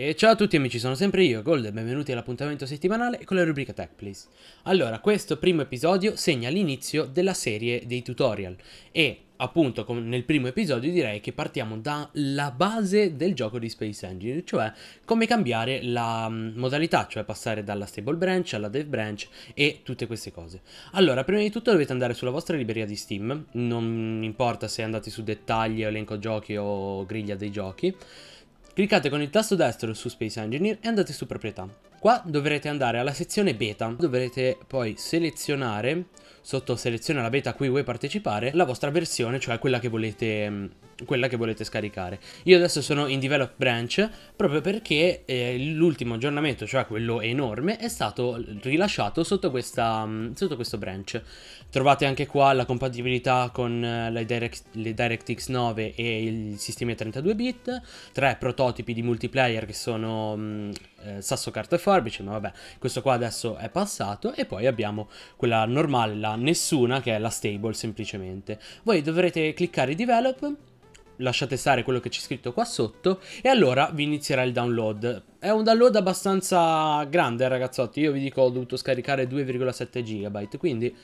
E ciao a tutti amici, sono sempre io, Gold, e benvenuti all'appuntamento settimanale con la rubrica Tech Please. Allora, questo primo episodio segna l'inizio della serie dei tutorial e appunto nel primo episodio direi che partiamo dalla base del gioco di Space Engine, cioè come cambiare la mm, modalità, cioè passare dalla stable branch alla dev branch e tutte queste cose. Allora, prima di tutto dovete andare sulla vostra libreria di Steam, non importa se andate su dettagli, elenco giochi o griglia dei giochi. Cliccate con il tasto destro su Space Engineer e andate su proprietà. Qua dovrete andare alla sezione beta, dovrete poi selezionare, sotto seleziona la beta a cui vuoi partecipare, la vostra versione, cioè quella che volete, mm, quella che volete scaricare. Io adesso sono in develop branch proprio perché eh, l'ultimo aggiornamento, cioè quello enorme, è stato rilasciato sotto, questa, mm, sotto questo branch. Trovate anche qua la compatibilità con eh, le, Direct, le DirectX 9 e il sistema 32 bit, tre prototipi di multiplayer che sono... Mh, mm, eh, sasso, carta e forbice, ma vabbè, questo qua adesso è passato. E poi abbiamo quella normale, la nessuna, che è la stable semplicemente. Voi dovrete cliccare develop, lasciate stare quello che c'è scritto qua sotto e allora vi inizierà il download. È un download abbastanza grande, ragazzotti, io vi dico ho dovuto scaricare 2,7 GB, quindi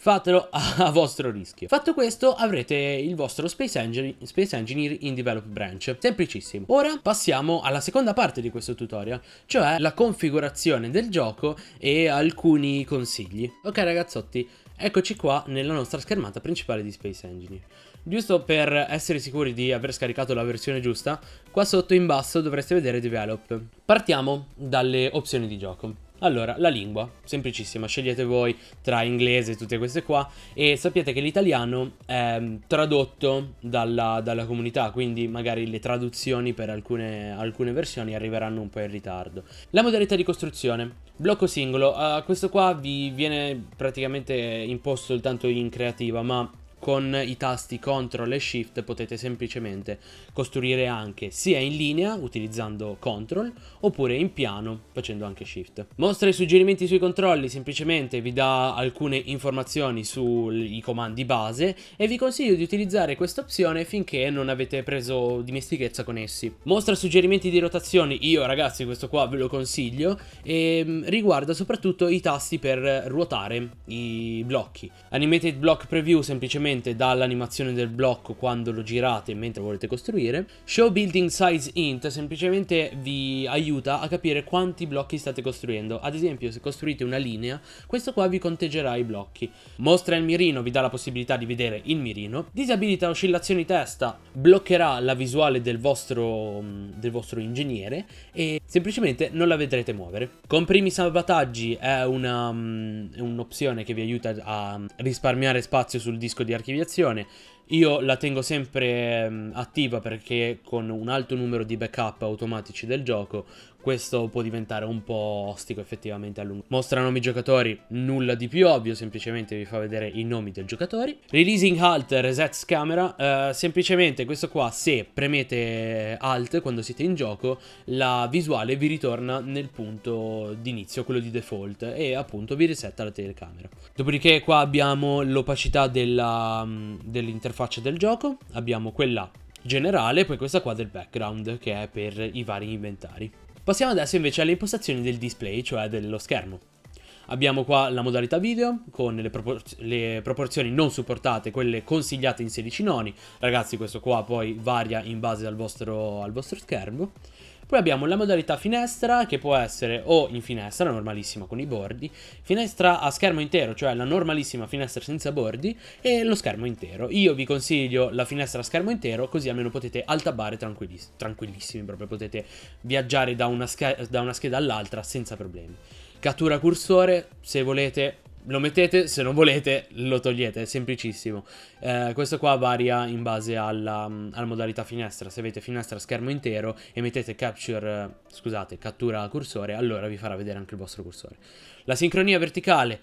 fatelo a vostro rischio. Fatto questo avrete il vostro Space Engineer, Space Engineer in Develop Branch, semplicissimo. Ora passiamo alla seconda parte di questo tutorial, cioè la configurazione del gioco e alcuni consigli. Ok ragazzotti, Eccoci qua nella nostra schermata principale di Space Engineer. Giusto per essere sicuri di aver scaricato la versione giusta, qua sotto in basso dovreste vedere Develop. Partiamo dalle opzioni di gioco. Allora, la lingua, semplicissima, scegliete voi tra inglese e tutte queste qua e sapete che l'italiano è mm, tradotto dalla, dalla comunità, quindi magari le traduzioni per alcune, alcune, versioni arriveranno un po' in ritardo. La modalità di costruzione, blocco singolo, uh, questo qua vi viene praticamente imposto soltanto in creativa, ma con i tasti CTRL e SHIFT potete semplicemente costruire anche sia in linea utilizzando CTRL oppure in piano facendo anche SHIFT. Mostra i suggerimenti sui controlli, semplicemente vi dà alcune informazioni sui comandi base e vi consiglio di utilizzare questa opzione finché non avete preso dimestichezza con essi. Mostra suggerimenti di rotazione, io ragazzi questo qua ve lo consiglio e mm, riguarda soprattutto i tasti per ruotare i blocchi. Animated Block Preview semplicemente direttamente dall'animazione del blocco quando lo girate mentre volete costruire. Show Building Size Int semplicemente vi aiuta a capire quanti blocchi state costruendo. Ad esempio se costruite una linea, questo qua vi conteggerà i blocchi. Mostra il mirino vi dà la possibilità di vedere il mirino. Disabilita oscillazioni testa, bloccherà la visuale del vostro, mm, del vostro ingegnere e semplicemente non la vedrete muovere. Comprimi salvataggi è mm, un'opzione um, un che vi aiuta a mm, risparmiare spazio sul disco di archiviazione io la tengo sempre ehm, attiva perché con un alto numero di backup automatici del gioco questo può diventare un po' ostico effettivamente a lungo. Mostra nomi giocatori, nulla di più ovvio, semplicemente vi fa vedere i nomi dei giocatori. Releasing Alt Reset Camera, eh, semplicemente questo qua se premete Alt quando siete in gioco la visuale vi ritorna nel punto d'inizio, quello di default e appunto vi resetta la telecamera. Dopodiché qua abbiamo l'opacità mm, dell'interfaccia interfaccia del gioco, abbiamo quella generale, poi questa qua del background che è per i vari inventari. Passiamo adesso invece alle impostazioni del display, cioè dello schermo. Abbiamo qua la modalità video con le, propor le, proporzioni non supportate, quelle consigliate in 16 noni. Ragazzi, questo qua poi varia in base al vostro, al vostro schermo. Poi abbiamo la modalità finestra che può essere o in finestra, normalissima con i bordi, finestra a schermo intero, cioè la normalissima finestra senza bordi e lo schermo intero. Io vi consiglio la finestra a schermo intero così almeno potete altabare tranquilliss tranquillissimi, proprio potete viaggiare da una, da una scheda all'altra senza problemi. Cattura cursore, se volete lo mettete, se non volete lo togliete, è semplicissimo. Eh, questo qua varia in base alla, mm, alla, modalità finestra, se avete finestra schermo intero e mettete capture, eh, scusate, cattura cursore, allora vi farà vedere anche il vostro cursore. La sincronia verticale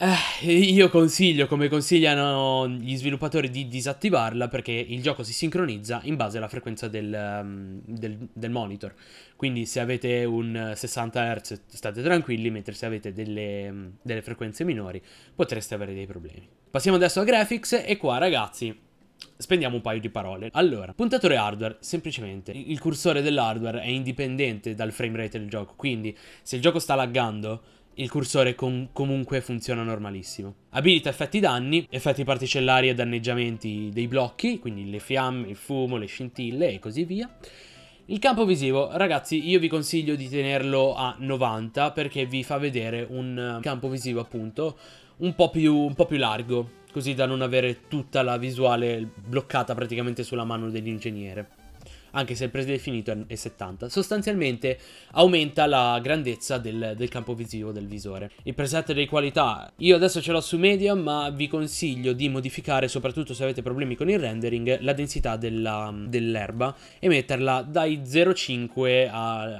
eh, io consiglio, come consigliano gli sviluppatori, di disattivarla perché il gioco si sincronizza in base alla frequenza del, um, del, del monitor. Quindi se avete un 60 Hz state tranquilli, mentre se avete delle, um, delle frequenze minori potreste avere dei problemi. Passiamo adesso a graphics e qua ragazzi Spendiamo un paio di parole. Allora, puntatore hardware, semplicemente il cursore dell'hardware è indipendente dal frame rate del gioco, quindi se il gioco sta laggando il cursore com- comunque funziona normalissimo. Abilita effetti danni, effetti particellari e danneggiamenti dei blocchi, quindi le fiamme, il fumo, le scintille e così via. Il campo visivo, ragazzi, io vi consiglio di tenerlo a 90 perché vi fa vedere un eh, campo visivo appunto un po, più, un po' più, largo, così da non avere tutta la visuale bloccata praticamente sulla mano dell'ingegnere anche se il predefinito è 70. Sostanzialmente aumenta la grandezza del, del campo visivo del visore. Il preset di qualità, io adesso ce l'ho su media, ma vi consiglio di modificare, soprattutto se avete problemi con il rendering, la densità dell'erba e metterla dai 0,5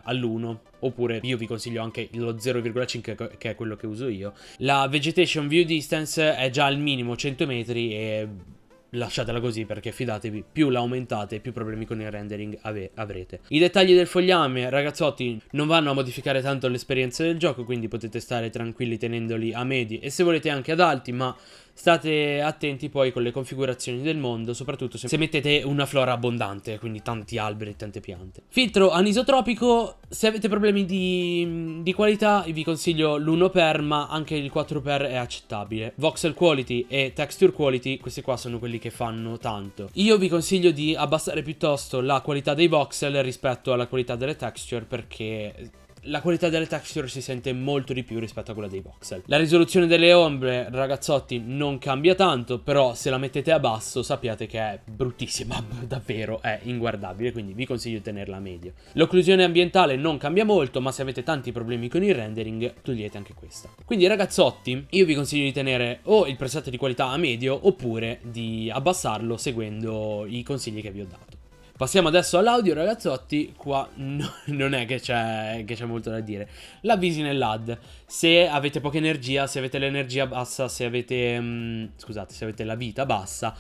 all'1 oppure io vi consiglio anche lo 0,5 che è quello che uso io. La vegetation view distance è già al minimo 100 metri e lasciatela così perché fidatevi, più la aumentate, più problemi con il rendering ave avrete. I dettagli del fogliame, ragazzotti, non vanno a modificare tanto l'esperienza del gioco, quindi potete stare tranquilli tenendoli a medi e se volete anche ad alti, ma State attenti poi con le configurazioni del mondo, soprattutto se mettete una flora abbondante, quindi tanti alberi e tante piante. Filtro anisotropico, se avete problemi di, di qualità vi consiglio l1 per, ma anche il 4 per è accettabile. Voxel Quality e Texture Quality, questi qua sono quelli che fanno tanto. Io vi consiglio di abbassare piuttosto la qualità dei voxel rispetto alla qualità delle texture perché la qualità delle texture si sente molto di più rispetto a quella dei voxel. La risoluzione delle ombre, ragazzotti, non cambia tanto, però se la mettete a basso sappiate che è bruttissima, davvero è inguardabile, quindi vi consiglio di tenerla a medio. L'occlusione ambientale non cambia molto, ma se avete tanti problemi con il rendering, togliete anche questa. Quindi ragazzotti, io vi consiglio di tenere o il preset di qualità a medio, oppure di abbassarlo seguendo i consigli che vi ho dato. Passiamo adesso all'audio, ragazzotti. Qua no, non è che c'è, molto da dire. La nell'ad. Se avete poca energia, se avete l'energia bassa, se avete. Mh, mm, scusate, se avete la vita bassa.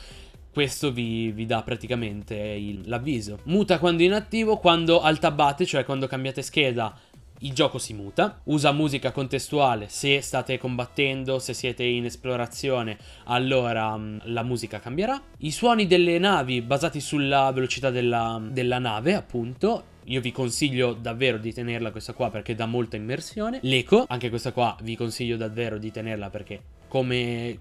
Questo vi, vi dà praticamente l'avviso. Muta quando inattivo, quando altabbate, cioè quando cambiate scheda il gioco si muta, usa musica contestuale se state combattendo, se siete in esplorazione, allora mh, mm, la musica cambierà. I suoni delle navi basati sulla velocità della, della nave, appunto, io vi consiglio davvero di tenerla questa qua perché dà molta immersione. L'eco, anche questa qua vi consiglio davvero di tenerla perché come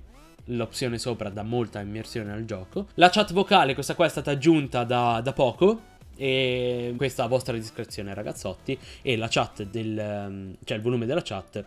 l'opzione sopra dà molta immersione al gioco. La chat vocale, questa qua è stata aggiunta da, da poco e questa a vostra discrezione, ragazzotti. E la chat del. Ehm, cioè il volume della chat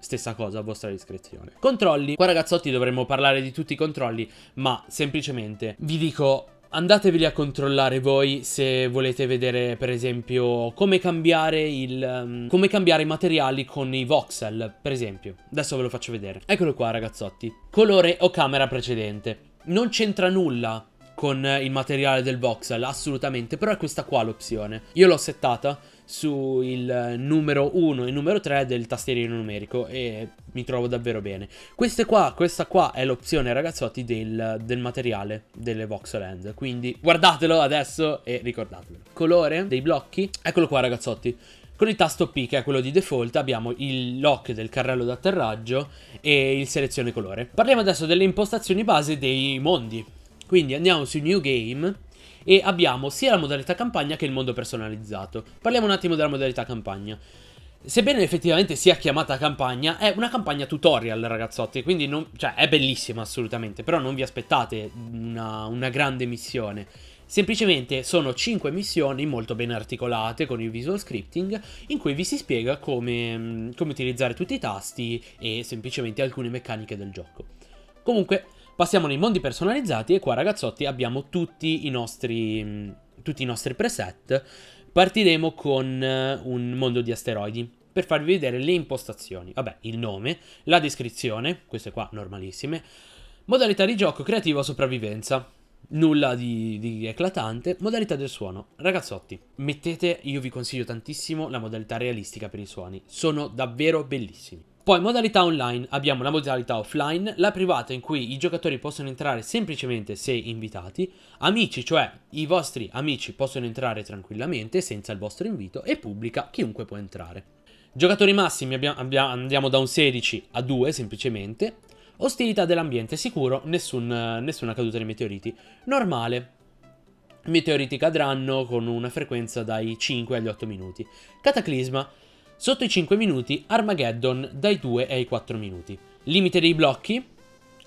Stessa cosa a vostra discrezione. Controlli. Qua ragazzotti dovremmo parlare di tutti i controlli, ma semplicemente vi dico Andateveli a controllare voi se volete vedere per esempio come cambiare, il, ehm, come cambiare i materiali con i voxel, per esempio. Adesso ve lo faccio vedere. Eccolo qua ragazzotti. Colore o camera precedente. Non c'entra nulla con il materiale del voxel, assolutamente, però è questa qua l'opzione. Io l'ho settata su il eh, numero 1 e numero 3 del tastierino numerico e mi trovo davvero bene. Queste qua, questa qua è l'opzione ragazzotti del, del, materiale delle voxel hand, quindi guardatelo adesso e ricordatelo. Colore dei blocchi, eccolo qua ragazzotti. Con il tasto P, che è quello di default, abbiamo il lock del carrello d'atterraggio e il selezione colore. Parliamo adesso delle impostazioni base dei mondi. Quindi andiamo su New Game e abbiamo sia la modalità campagna che il mondo personalizzato. Parliamo un attimo della modalità campagna. Sebbene effettivamente sia chiamata campagna, è una campagna tutorial, ragazzotti. Quindi non, cioè, è bellissima assolutamente. Però non vi aspettate una, una grande missione. Semplicemente sono 5 missioni molto ben articolate con il visual scripting in cui vi si spiega come, come utilizzare tutti i tasti e semplicemente alcune meccaniche del gioco. Comunque, Passiamo nei mondi personalizzati e qua ragazzotti abbiamo tutti i nostri, mm, tutti i nostri preset. Partiremo con eh, un mondo di asteroidi per farvi vedere le impostazioni. Vabbè, il nome, la descrizione, queste qua normalissime, modalità di gioco creativa sopravvivenza, nulla di, di, eclatante. Modalità del suono. Ragazzotti, mettete, io vi consiglio tantissimo la modalità realistica per i suoni. Sono davvero bellissimi. Poi modalità online, abbiamo la modalità offline, la privata in cui i giocatori possono entrare semplicemente se invitati, amici, cioè i vostri amici possono entrare tranquillamente senza il vostro invito e pubblica chiunque può entrare. Giocatori massimi abbiamo, abbiamo, andiamo da un 16 a 2 semplicemente. Ostilità dell'ambiente sicuro, nessun, nessuna caduta di meteoriti. Normale, I meteoriti cadranno con una frequenza dai 5 agli 8 minuti. Cataclisma, Sotto i 5 minuti Armageddon dai 2 ai 4 minuti. Limite dei blocchi,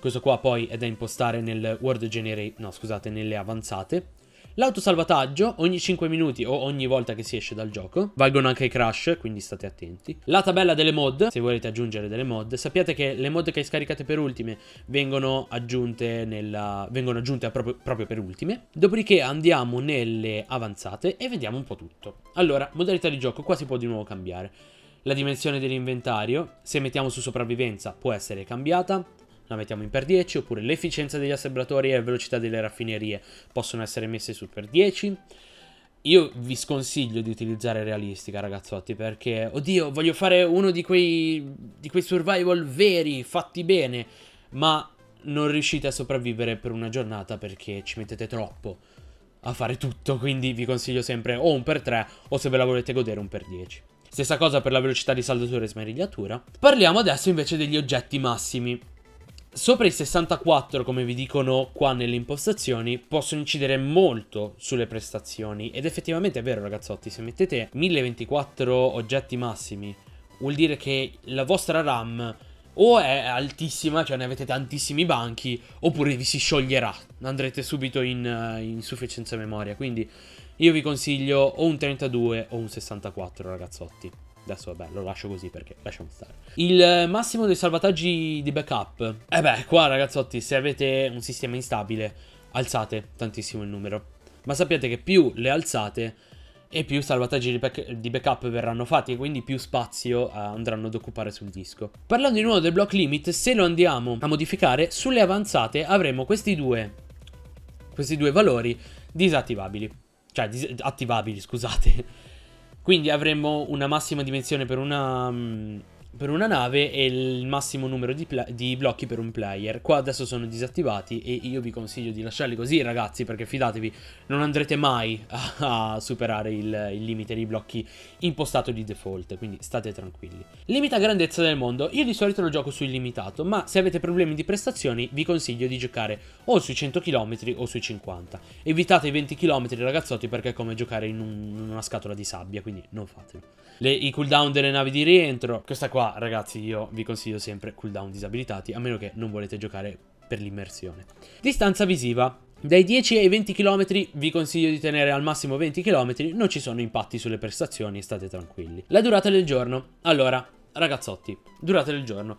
questo qua poi è da impostare nel Word Generate, no scusate, nelle avanzate. L'autosalvataggio ogni 5 minuti o ogni volta che si esce dal gioco. Valgono anche i crash, quindi state attenti. La tabella delle mod, se volete aggiungere delle mod, sappiate che le mod che scaricate per ultime vengono aggiunte, nella... vengono aggiunte proprio, proprio per ultime. Dopodiché andiamo nelle avanzate e vediamo un po' tutto. Allora, modalità di gioco, qua si può di nuovo cambiare. La dimensione dell'inventario, se mettiamo su sopravvivenza, può essere cambiata la mettiamo in per 10, oppure l'efficienza degli assemblatori e la velocità delle raffinerie possono essere messe su per 10. Io vi sconsiglio di utilizzare realistica, ragazzotti, perché, oddio, voglio fare uno di quei, di quei survival veri, fatti bene, ma non riuscite a sopravvivere per una giornata perché ci mettete troppo a fare tutto, quindi vi consiglio sempre o un per 3 o se ve la volete godere un per 10. Stessa cosa per la velocità di saldatura e smerigliatura. Parliamo adesso invece degli oggetti massimi. Sopra i 64, come vi dicono qua nelle impostazioni, possono incidere molto sulle prestazioni ed effettivamente è vero ragazzotti, se mettete 1024 oggetti massimi vuol dire che la vostra RAM o è altissima, cioè ne avete tantissimi banchi, oppure vi si scioglierà, andrete subito in uh, eh, insufficienza memoria, quindi io vi consiglio o un 32 o un 64 ragazzotti. Adesso vabbè, lo lascio così perché lasciamo stare. Il massimo dei salvataggi di backup. E eh beh, qua ragazzotti, se avete un sistema instabile, alzate tantissimo il numero. Ma sappiate che più le alzate e più salvataggi di, back di backup verranno fatti e quindi più spazio uh, andranno ad occupare sul disco. Parlando di nuovo del block limit, se lo andiamo a modificare, sulle avanzate avremo questi due, questi due valori disattivabili. Cioè, dis attivabili, scusate. Quindi avremmo una massima dimensione per una... Mm, per una nave e il massimo numero di, di, blocchi per un player. Qua adesso sono disattivati e io vi consiglio di lasciarli così ragazzi perché fidatevi non andrete mai a, a superare il, il, limite dei blocchi impostato di default, quindi state tranquilli. Limita grandezza del mondo, io di solito lo gioco su illimitato ma se avete problemi di prestazioni vi consiglio di giocare o sui 100 km o sui 50. Evitate i 20 km ragazzotti perché è come giocare in, un, in una scatola di sabbia, quindi non fatelo. Le, I cooldown delle navi di rientro, questa qua Qua ragazzi io vi consiglio sempre cooldown disabilitati a meno che non volete giocare per l'immersione. Distanza visiva. Dai 10 ai 20 km vi consiglio di tenere al massimo 20 km, non ci sono impatti sulle prestazioni, state tranquilli. La durata del giorno. Allora, ragazzotti, durata del giorno.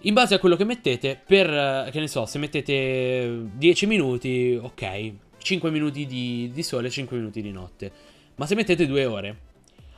In base a quello che mettete, per, eh, che ne so, se mettete 10 minuti, ok, 5 minuti di, di sole, 5 minuti di notte. Ma se mettete 2 ore,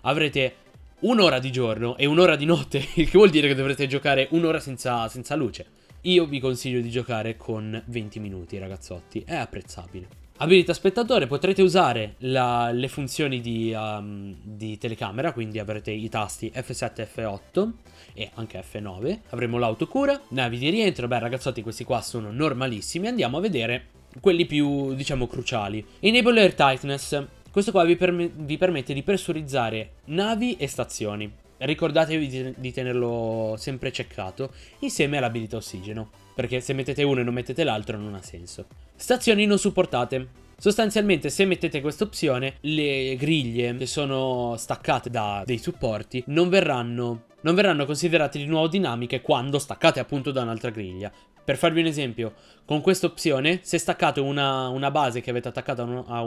avrete un'ora di giorno e un'ora di notte, il che vuol dire che dovrete giocare un'ora senza, senza luce. Io vi consiglio di giocare con 20 minuti, ragazzotti, è apprezzabile. Abilità spettatore, potrete usare la, le funzioni di, um, di, telecamera, quindi avrete i tasti F7, F8 e anche F9. Avremo l'autocura, navi di rientro, beh ragazzotti questi qua sono normalissimi, andiamo a vedere quelli più, diciamo, cruciali. Enable Air Tightness, questo qua vi, perm vi permette di pressurizzare navi e stazioni. Ricordatevi di, tenerlo sempre ceccato insieme all'abilità ossigeno, perché se mettete uno e non mettete l'altro non ha senso. Stazioni non supportate. Sostanzialmente se mettete questa opzione le griglie che sono staccate da dei supporti non verranno non verranno considerate di nuovo dinamiche quando staccate appunto da un'altra griglia. Per farvi un esempio, con questa opzione, se staccate una, una base che avete attaccata a un, a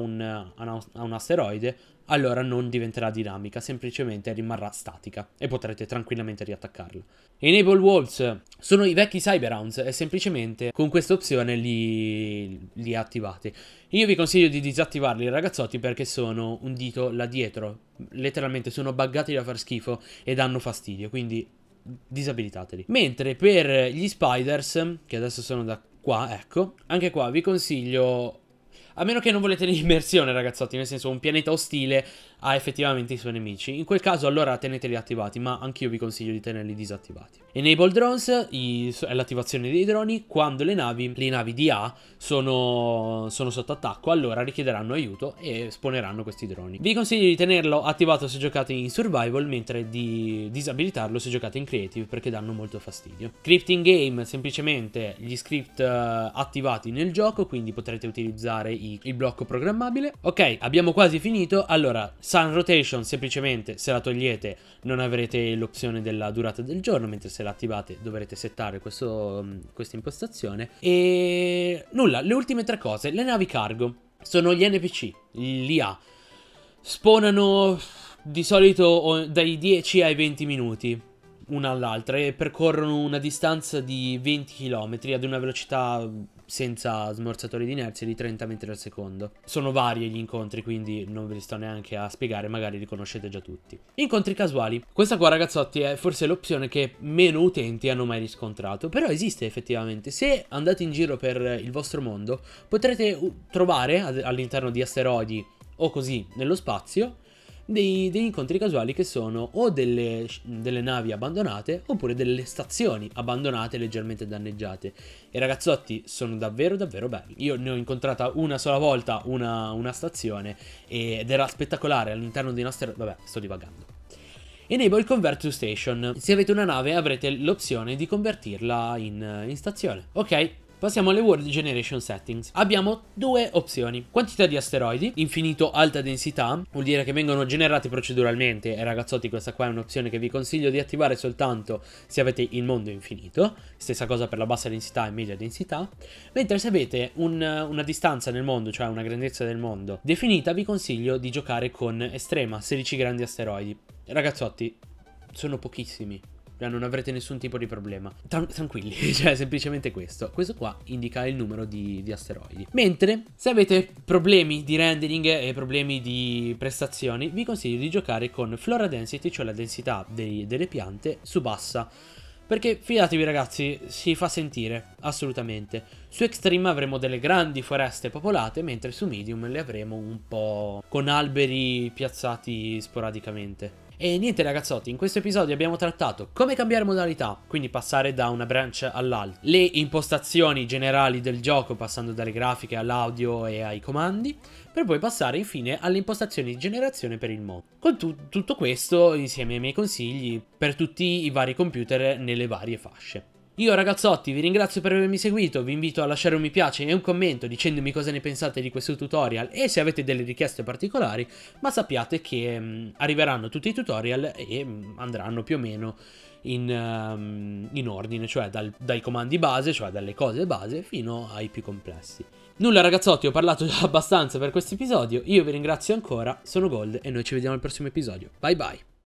un, a un asteroide, allora non diventerà dinamica, semplicemente rimarrà statica e potrete tranquillamente riattaccarla. Enable Walls sono i vecchi Cyberhounds e semplicemente con questa opzione li, li attivate. Io vi consiglio di disattivarli ragazzotti perché sono un dito là dietro, letteralmente sono buggati da far schifo e danno fastidio, quindi disabilitateli. Mentre per gli Spiders, che adesso sono da qua, ecco, anche qua vi consiglio a meno che non volete l'immersione, ragazzotti, nel senso un pianeta ostile ha effettivamente i suoi nemici. In quel caso allora teneteli attivati, ma anch'io vi consiglio di tenerli disattivati. Enable Drones i, è l'attivazione dei droni quando le navi, le navi di A sono, sono sotto attacco, allora richiederanno aiuto e esponeranno questi droni. Vi consiglio di tenerlo attivato se giocate in Survival, mentre di disabilitarlo se giocate in Creative, perché danno molto fastidio. Scripting Game, semplicemente gli script eh, attivati nel gioco, quindi potrete utilizzare il blocco programmabile. Ok, abbiamo quasi finito. Allora, sun rotation semplicemente se la togliete non avrete l'opzione della durata del giorno, mentre se la attivate dovrete settare questo, mm, questa impostazione. E nulla, le ultime tre cose. Le navi cargo sono gli NPC, l'IA. Spawnano di solito dai 10 ai 20 minuti una all'altra e percorrono una distanza di 20 km ad una velocità senza smorzatori di inerzia di 30 metri al secondo. Sono vari gli incontri, quindi non ve li sto neanche a spiegare, magari li conoscete già tutti. Incontri casuali. Questa qua, ragazzotti, è forse l'opzione che meno utenti hanno mai riscontrato, però esiste effettivamente. Se andate in giro per il vostro mondo, potrete trovare all'interno di asteroidi o così nello spazio dei, degli incontri casuali che sono o delle, delle, navi abbandonate oppure delle stazioni abbandonate leggermente danneggiate. I ragazzotti sono davvero davvero belli. Io ne ho incontrata una sola volta una, una stazione ed era spettacolare all'interno dei nostri... Vabbè, sto divagando. Enable Convert to Station. Se avete una nave avrete l'opzione di convertirla in, in stazione. Ok, Passiamo alle World Generation Settings. Abbiamo due opzioni. Quantità di asteroidi, infinito alta densità, vuol dire che vengono generati proceduralmente. E ragazzotti questa qua è un'opzione che vi consiglio di attivare soltanto se avete il mondo infinito. Stessa cosa per la bassa densità e media densità. Mentre se avete un, una distanza nel mondo, cioè una grandezza del mondo definita, vi consiglio di giocare con estrema, 16 grandi asteroidi. Ragazzotti, sono pochissimi non avrete nessun tipo di problema. Tran- tranquilli, cioè semplicemente questo. Questo qua indica il numero di, di asteroidi. Mentre se avete problemi di rendering e problemi di prestazioni, vi consiglio di giocare con Flora Density, cioè la densità dei, delle piante, su bassa. Perché fidatevi ragazzi, si fa sentire, assolutamente. Su Extreme avremo delle grandi foreste popolate, mentre su Medium le avremo un po' con alberi piazzati sporadicamente. E niente ragazzotti, in questo episodio abbiamo trattato come cambiare modalità, quindi passare da una branch all'altra, le impostazioni generali del gioco passando dalle grafiche all'audio e ai comandi, per poi passare infine alle impostazioni di generazione per il mod. Con tu tutto questo insieme ai miei consigli per tutti i vari computer nelle varie fasce. Io ragazzotti vi ringrazio per avermi seguito, vi invito a lasciare un mi piace e un commento dicendomi cosa ne pensate di questo tutorial e se avete delle richieste particolari, ma sappiate che mh, mm, arriveranno tutti i tutorial e mh, mm, andranno più o meno in, um, in ordine, cioè dal, dai comandi base, cioè dalle cose base, fino ai più complessi. Nulla ragazzotti, ho parlato già abbastanza per questo episodio, io vi ringrazio ancora, sono Gold e noi ci vediamo al prossimo episodio. Bye bye!